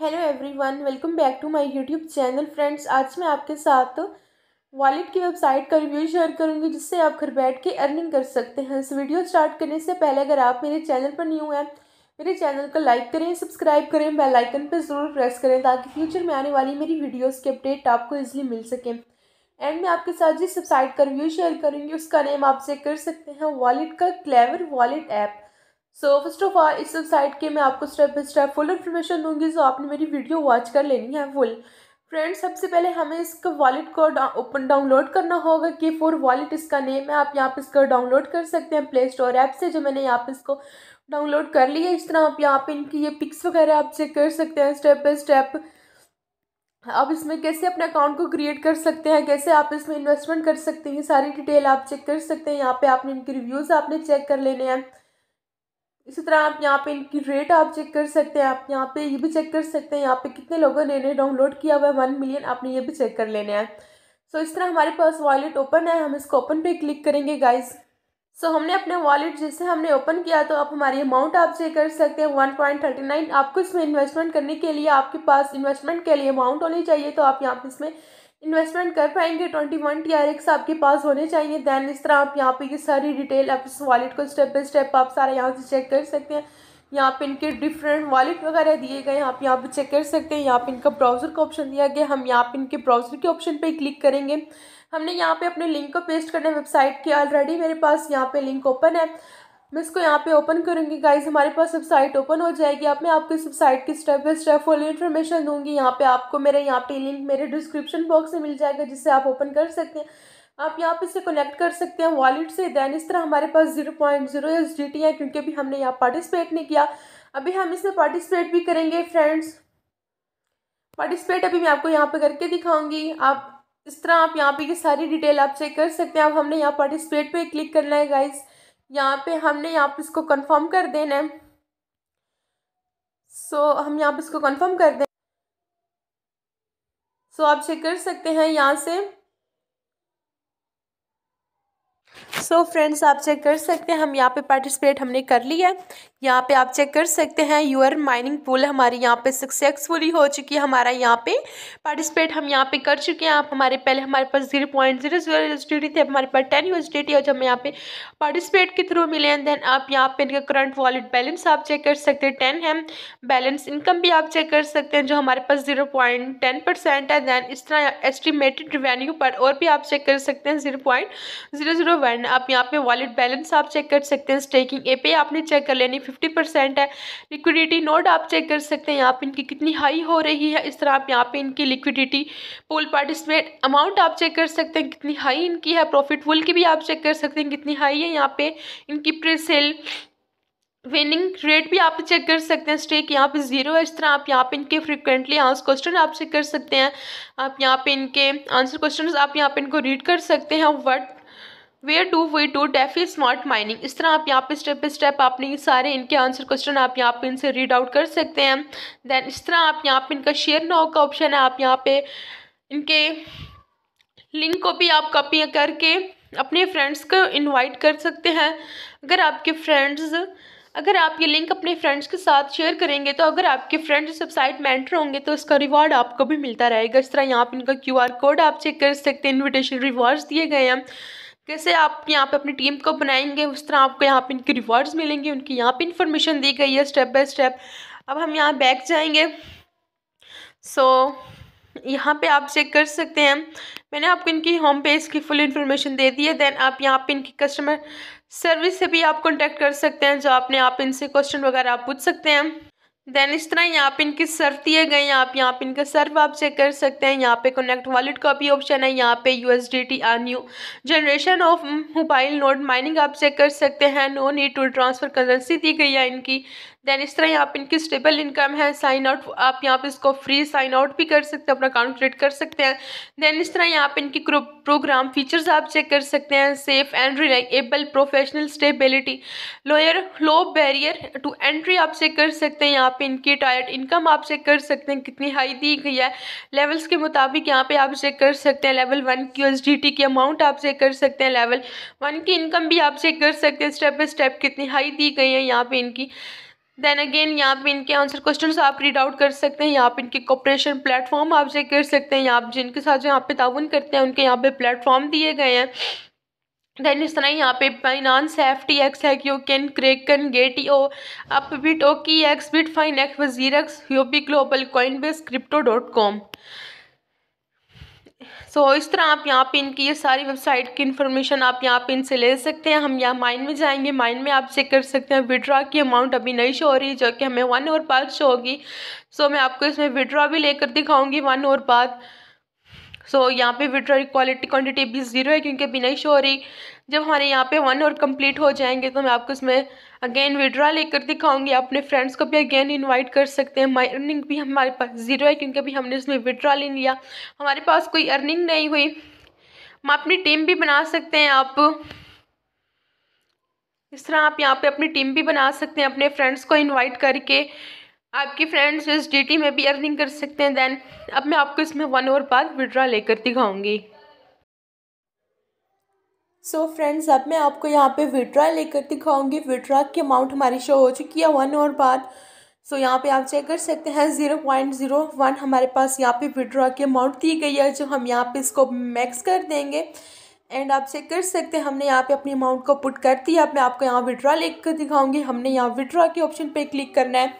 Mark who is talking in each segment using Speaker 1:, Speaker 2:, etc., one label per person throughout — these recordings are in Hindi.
Speaker 1: hello everyone welcome back to my YouTube channel friends आज मैं आपके साथ वॉलेट की वेबसाइट का रिव्यू शेयर करूंगी जिससे आप घर बैठ के अर्निंग कर सकते हैं इस वीडियो स्टार्ट करने से पहले अगर आप मेरे चैनल पर न्यू हैं मेरे चैनल को लाइक करें सब्सक्राइब करें बेल आइकन पर ज़रूर प्रेस करें ताकि फ्यूचर में आने वाली मेरी वीडियोज़ के अपडेट आपको ईजिली मिल सकें एंड मैं आपके साथ जिस वेबसाइट का रिव्यू शेयर करूँगी उसका नेम आप चेक कर सकते हैं वॉलेट का clever wallet app so first of all इस वेबसाइट के मैं आपको step by step full information दूंगी सो आपने मेरी वीडियो वॉच कर लेनी है फुल फ्रेंड्स सबसे पहले हमें इसका वॉलेट को ओपन डाउनलोड करना होगा कि फोर वॉलेट इसका नेम है आप यहाँ पे इसका डाउनलोड कर सकते हैं प्ले स्टोर ऐप से जो मैंने यहाँ पे इसको डाउनलोड कर लिया इस तरह आप यहाँ पे इनकी ये पिक्स वगैरह आप चेक कर सकते हैं स्टेप बाई स्टेप आप इसमें कैसे अपने अकाउंट को क्रिएट कर सकते हैं कैसे आप इसमें इन्वेस्टमेंट कर सकते हैं सारी डिटेल आप चेक कर सकते हैं यहाँ पर आपने इनके रिव्यूज़ आपने चेक कर लेने हैं इसी तरह आप यहाँ पे इनकी रेट आप चेक कर सकते हैं आप यहाँ पे ये भी चेक कर सकते हैं यहाँ पे कितने लोगों ने इन्हें डाउनलोड किया हुआ है वन मिलियन आपने ये भी चेक कर लेना है सो इस तरह हमारे पास वॉलेट ओपन है हम इसको ओपन पे क्लिक करेंगे गाइज सो हमने अपने वॉलेट जैसे हमने ओपन किया तो आप हमारी अमाउंट आप चेक कर सकते हैं वन पॉइंट थर्टी नाइन आपको इसमें इन्वेस्टमेंट करने के लिए आपके पास इन्वेस्टमेंट के लिए अमाउंट होनी चाहिए तो आप यहाँ पर इसमें इन्वेस्टमेंट कर पाएंगे twenty one T R X आपके पास होने चाहिए दैन इस तरह आप यहाँ पे ये सारी डिटेल आप इस वॉलेट को स्टेप बाई स्टेप आप सारा यहाँ से चेक कर सकते हैं यहाँ पे इनके डिफरेंट वॉलेट वगैरह दिए गए हैं आप यहाँ पे चेक कर सकते हैं यहाँ पे इनका ब्राउज़र का ऑप्शन दिया गया हम यहाँ पे इनके ब्राउज़र के ऑप्शन पर क्लिक करेंगे हमने यहाँ पे अपने लिंक को पेस्ट करना है वेबसाइट के ऑलरेडी मेरे पास यहाँ पे लिंक ओपन है मैं इसको यहाँ पे ओपन करूँगी गाइज हमारे पास वेबसाइट ओपन हो जाएगी अब मैं आपको इस वेबसाइट की step by step full information दूंगी यहाँ पे आपको मेरे यहाँ पे लिंक मेरे डिस्क्रिप्शन बॉक्स में मिल जाएगा जिससे आप ओपन कर सकते हैं आप यहाँ पे इसे कनेक्ट कर सकते हैं वॉलेट से दैन इस तरह हमारे पास zero point zero S D T है क्योंकि अभी हमने यहाँ पार्टिसिपेट नहीं किया अभी हम इसमें पार्टिसिपेट भी करेंगे फ्रेंड्स पार्टिसिपेट अभी मैं आपको यहाँ पे करके दिखाऊंगी आप इस तरह आप यहाँ पे ये सारी डिटेल आप चेक कर सकते हैं अब हमने यहाँ पार्टिसिपेट पे क्लिक करना है गाइज़ यहाँ पे हमने यहाँ पे इसको कंफर्म कर देना है सो हम यहाँ पे इसको कंफर्म कर दें सो आप चेक कर सकते हैं यहाँ से सो so फ्रेंड्स आप चेक कर सकते हैं हम यहाँ पे पार्टिसिपेट हमने कर लिया है यहाँ पे आप चेक कर सकते हैं यूर माइनिंग पूल हमारी यहाँ पे सक्सेसफुली हो चुकी है हमारा यहाँ पे पार्टिसिपेट हम यहाँ पे कर चुके हैं आप हमारे पहले हमारे पास zero point zero zero university थी हमारे पास टेन यूनिवर्सिटी है जो हमें यहाँ पे पार्टिसिपेट के थ्रू मिले हैं देन आप यहाँ पे इनका करंट वॉलेट बैलेंस आप चेक कर सकते हैं टेन है बैलेंस इनकम भी आप चेक कर सकते हैं जो हमारे पास जीरो पॉइंट टेन परसेंट है दैन इस तरह एस्टिमेटेड रिवेन्यू पर और भी आप चेक कर सकते हैं zero point zero zero one आप यहाँ पे वॉलेट बैलेंस आप चेक कर सकते हैं स्टेकिंग ए पे आपने चेक कर लेनी फिफ्टी परसेंट है लिक्विडिटी नोट आप चेक कर सकते हैं यहाँ पे इनकी कितनी हाई हो रही है इस तरह आप यहाँ पे इनकी लिक्विडिटी पोल पार्टिसिपेट अमाउंट आप चेक कर सकते हैं कितनी हाई इनकी है प्रॉफिट वुल की भी आप चेक कर सकते हैं कितनी हाई है यहाँ पे इनकी सेल विनिंग रेट भी आप चेक कर सकते हैं स्टेक यहाँ पे जीरो है इस तरह आप यहाँ पे इनके फ्रिक्वेंटली आंसर क्वेश्चन आप चेक कर सकते हैं आप यहाँ पे इनके आंसर क्वेश्चन आप यहाँ पे इनको रीड कर सकते हैं what where do we do DeFi smart mining इस तरह आप यहाँ पे स्टेप बाई स्टेप अपने सारे इनके आंसर क्वेश्चन आप यहाँ पे इनसे रीड आउट कर सकते हैं दैन इस तरह आप यहाँ पे इनका शेयर नाउ का ऑप्शन है आप यहाँ पे इनके लिंक को भी आप कॉपी करके अपने फ्रेंड्स को इनवाइट कर सकते हैं अगर आपके फ्रेंड्स अगर आप ये लिंक अपने फ्रेंड्स के साथ शेयर करेंगे तो अगर आपके फ्रेंड्स इस वेबसाइट में एंटर होंगे तो इसका रिवॉर्ड आपको भी मिलता रहेगा इस तरह यहाँ पर इनका क्यूआर कोड आप चेक कर सकते हैं इन्विटेशन रिवॉर्ड्स दिए गए हैं कैसे आप यहाँ पे अपनी टीम को बनाएंगे उस तरह आपको यहाँ पे इनके रिवॉर्ड्स मिलेंगे उनकी यहाँ पे इन्फॉर्मेशन दी गई है स्टेप बाय स्टेप अब हम यहाँ बैक जाएंगे सो so, यहाँ पे आप चेक कर सकते हैं मैंने आपको इनकी होम पेज की फुल इन्फॉर्मेशन दे दी है देन आप यहाँ पे इनकी कस्टमर सर्विस से भी आप कॉन्टैक्ट कर सकते हैं जो आपने आप इनसे क्वेश्चन वगैरह आप पूछ सकते हैं देन इस तरह यहाँ पे इनके सर्व दिए गए हैं आप यहाँ पे इनका सर्व आप चेक कर सकते हैं यहाँ पे कनेक्ट वॉलेट का भी ऑप्शन है यहाँ पे U S D T are new generation of mobile node mining आप चेक कर सकते हैं no need to transfer currency दी गई है इनकी देन इस तरह यहाँ पे इनकी स्टेबल इनकम है साइन आउट आप यहाँ पे इसको फ्री साइन आउट भी कर सकते हैं अपना अकाउंट क्रिएट कर सकते हैं देन इस तरह यहाँ पे इनकी प्रोग्राम फीचर्स आप चेक कर सकते हैं safe and reliable professional stability lower low barrier to entry आप चेक कर सकते हैं यहाँ पे इनकी टायर्ड इनकम आप चेक कर सकते हैं कितनी हाई दी गई है लेवल्स के मुताबिक यहाँ पे आप चेक कर सकते हैं लेवल वन की एस की अमाउंट आप चेक कर सकते हैं लेवल वन की इनकम भी आप चेक कर सकते हैं स्टेप बाई स्टेप कितनी हाई दी गई है यहाँ पे इनकी देन अगेन यहाँ पे इनके आंसर क्वेश्चन आप रीड आउट कर सकते हैं यहाँ पे इनके कॉपरेशन प्लेटफॉर्म आप चेक कर सकते हैं यहाँ जिनके साथ जो यहाँ पे ताउन करते हैं उनके यहाँ पे प्लेटफॉर्म दिए गए हैं देन इस तरह यहाँ पे finance safety F T X है KuCoin Kraken Gate io bit O K X Bitfinex WazirX यूपी global Coinbase crypto dot com so so, इस तरह आप यहाँ पे इनकी ये सारी वेबसाइट की इन्फॉर्मेशन आप यहाँ पे इनसे ले सकते हैं हम यहाँ माइन में जाएंगे माइन में आप चेक कर सकते हैं विड्रा की अमाउंट अभी नहीं शो हो रही जो कि हमें वन और बाद शो होगी सो so, मैं आपको इसमें विड्रा भी लेकर दिखाऊँगी वन और बाद सो so, यहाँ पे विड्रॉ की क्वालिटी क्वान्टिटी अभी ज़ीरो है क्योंकि अभी नहीं शो हो रही जब हमारे यहाँ पे वन और कम्प्लीट हो जाएंगे तो मैं आपको इसमें अगेन विड्रा लेकर दिखाऊंगी अपने फ्रेंड्स को भी अगेन इनवाइट कर सकते हैं माई अर्निंग भी हमारे पास ज़ीरो है क्योंकि अभी हमने इसमें विड्रा ले लिया हमारे पास कोई अर्निंग नहीं हुई हम अपनी टीम भी बना सकते हैं आप इस तरह आप यहाँ पे अपनी टीम भी बना सकते हैं अपने फ्रेंड्स को इनवाइट करके आपकी फ्रेंड्स इस डी में भी अर्निंग कर सकते हैं दैन अब मैं आपको इसमें वन और बाद विड्रा लेकर दिखाऊंगी सो so फ्रेंड्स अब मैं आपको यहाँ पे विड्रा लेकर दिखाऊंगी विड्रा की अमाउंट हमारी शो हो चुकी है वन और बाद सो so, यहाँ पे आप चेक कर सकते हैं ज़ीरो पॉइंट ज़ीरो वन हमारे पास यहाँ पे विड्रा की अमाउंट दी गई है जो हम यहाँ पे इसको मैक्स कर देंगे एंड आप चेक कर सकते हैं हमने यहाँ पे अपनी अमाउंट को पुट कर दिया अब मैं आपको यहाँ विड्रा लेकर दिखाऊंगी हमने यहाँ विड्रा के ऑप्शन पर क्लिक करना है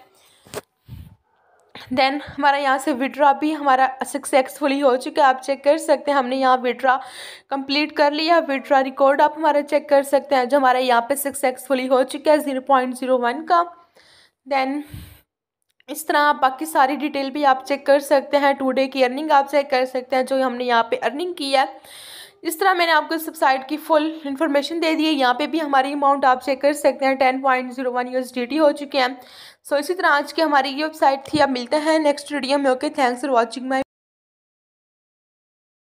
Speaker 1: देन हमारा यहाँ से विड्रा भी हमारा सक्सेसफुली हो चुका है आप चेक कर सकते हैं हमने यहाँ विड्रा कंप्लीट कर लिया विड्रा रिकॉर्ड आप हमारा चेक कर सकते हैं जो हमारा यहाँ पे सक्सेसफुली हो चुका है ज़ीरो पॉइंट ज़ीरो वन का देन इस तरह आप बाकी सारी डिटेल भी आप चेक कर सकते हैं टू डे की अर्निंग आप चेक कर सकते हैं जो हमने यहाँ पर अर्निंग की है इस तरह मैंने आपको इस वेबसाइट की फुल इन्फॉर्मेशन दे दी है यहाँ पे भी हमारी अमाउंट आप चेक कर सकते हैं ten point zero one use हो चुके हैं सो so, इसी तरह आज की हमारी ये वेबसाइट थी अब मिलते हैं नेक्स्ट वीडियो में okay thanks for watching my